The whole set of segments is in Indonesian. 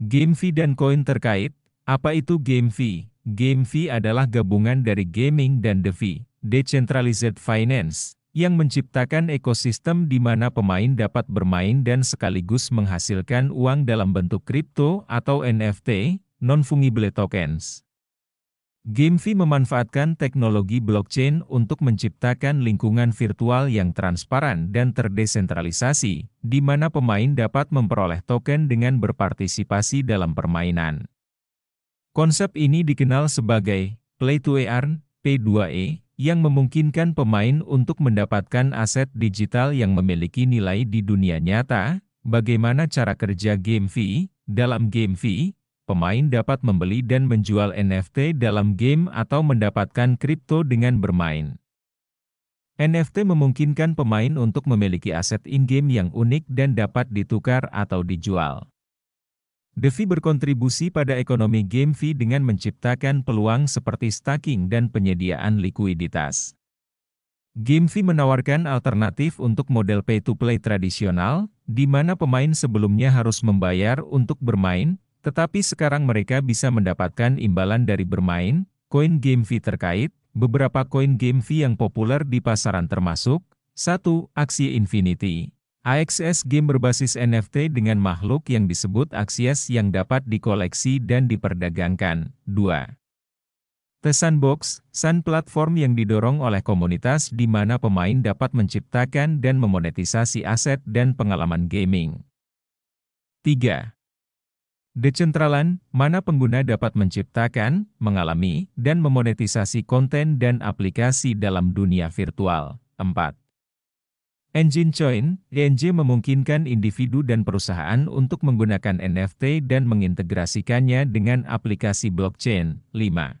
Game fee dan koin terkait, apa itu game fee? Game fee adalah gabungan dari gaming dan DeFi, decentralized finance, yang menciptakan ekosistem di mana pemain dapat bermain dan sekaligus menghasilkan uang dalam bentuk kripto atau NFT, non-fungible tokens. GameFi memanfaatkan teknologi blockchain untuk menciptakan lingkungan virtual yang transparan dan terdesentralisasi, di mana pemain dapat memperoleh token dengan berpartisipasi dalam permainan. Konsep ini dikenal sebagai Play to Earn (P2E) yang memungkinkan pemain untuk mendapatkan aset digital yang memiliki nilai di dunia nyata. Bagaimana cara kerja GameFi? Dalam GameFi, pemain dapat membeli dan menjual NFT dalam game atau mendapatkan kripto dengan bermain. NFT memungkinkan pemain untuk memiliki aset in-game yang unik dan dapat ditukar atau dijual. DeFi berkontribusi pada ekonomi game fee dengan menciptakan peluang seperti staking dan penyediaan likuiditas. GameFi menawarkan alternatif untuk model pay-to-play tradisional, di mana pemain sebelumnya harus membayar untuk bermain, tetapi sekarang mereka bisa mendapatkan imbalan dari bermain, koin game fee terkait, beberapa koin game fee yang populer di pasaran termasuk, 1. Aksi Infinity. AXS game berbasis NFT dengan makhluk yang disebut Axias yang dapat dikoleksi dan diperdagangkan. 2. The Sandbox, Sun platform yang didorong oleh komunitas di mana pemain dapat menciptakan dan memonetisasi aset dan pengalaman gaming. 3. Decentralan, mana pengguna dapat menciptakan, mengalami, dan memonetisasi konten dan aplikasi dalam dunia virtual. 4. Engine Coin, ENJ memungkinkan individu dan perusahaan untuk menggunakan NFT dan mengintegrasikannya dengan aplikasi blockchain. 5.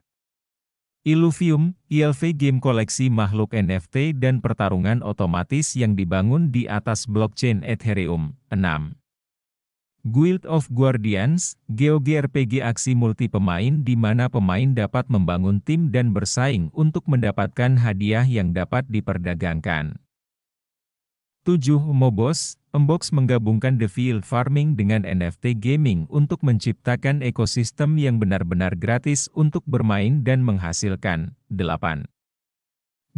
Illuvium, ILV game koleksi makhluk NFT dan pertarungan otomatis yang dibangun di atas blockchain Ethereum. 6. Guild of Guardians, GeoGRPG aksi multi pemain di mana pemain dapat membangun tim dan bersaing untuk mendapatkan hadiah yang dapat diperdagangkan. 7. Mobos, Mbox menggabungkan The Field Farming dengan NFT Gaming untuk menciptakan ekosistem yang benar-benar gratis untuk bermain dan menghasilkan. 8.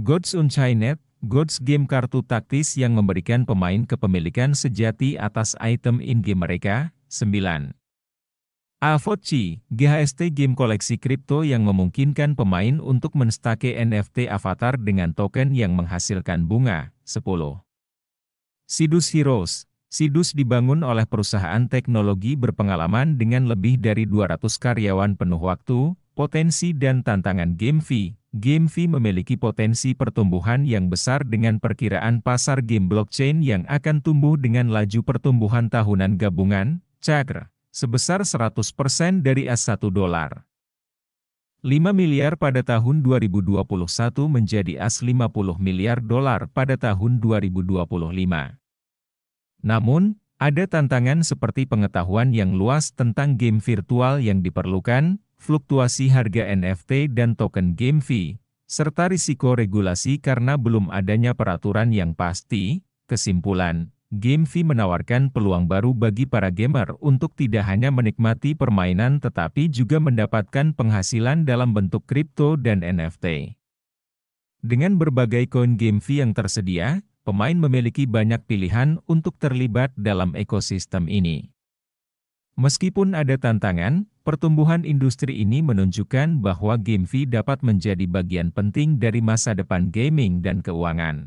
Gods Unchained, God's Game kartu taktis yang memberikan pemain kepemilikan sejati atas item in-game mereka. 9. Avotchi, GHST game koleksi kripto yang memungkinkan pemain untuk menstake NFT avatar dengan token yang menghasilkan bunga. 10. Sidus Heroes, Sidus dibangun oleh perusahaan teknologi berpengalaman dengan lebih dari 200 karyawan penuh waktu, Potensi dan tantangan game GameFi memiliki potensi pertumbuhan yang besar dengan perkiraan pasar game blockchain yang akan tumbuh dengan laju pertumbuhan tahunan gabungan, CAGR, sebesar 100% dari S1 dolar. 5 miliar pada tahun 2021 menjadi as 50 miliar dolar pada tahun 2025. Namun, ada tantangan seperti pengetahuan yang luas tentang game virtual yang diperlukan, fluktuasi harga NFT dan token game fee, serta risiko regulasi karena belum adanya peraturan yang pasti. Kesimpulan, game fee menawarkan peluang baru bagi para gamer untuk tidak hanya menikmati permainan tetapi juga mendapatkan penghasilan dalam bentuk kripto dan NFT. Dengan berbagai koin game fee yang tersedia, pemain memiliki banyak pilihan untuk terlibat dalam ekosistem ini. Meskipun ada tantangan, Pertumbuhan industri ini menunjukkan bahwa GameFi dapat menjadi bagian penting dari masa depan gaming dan keuangan.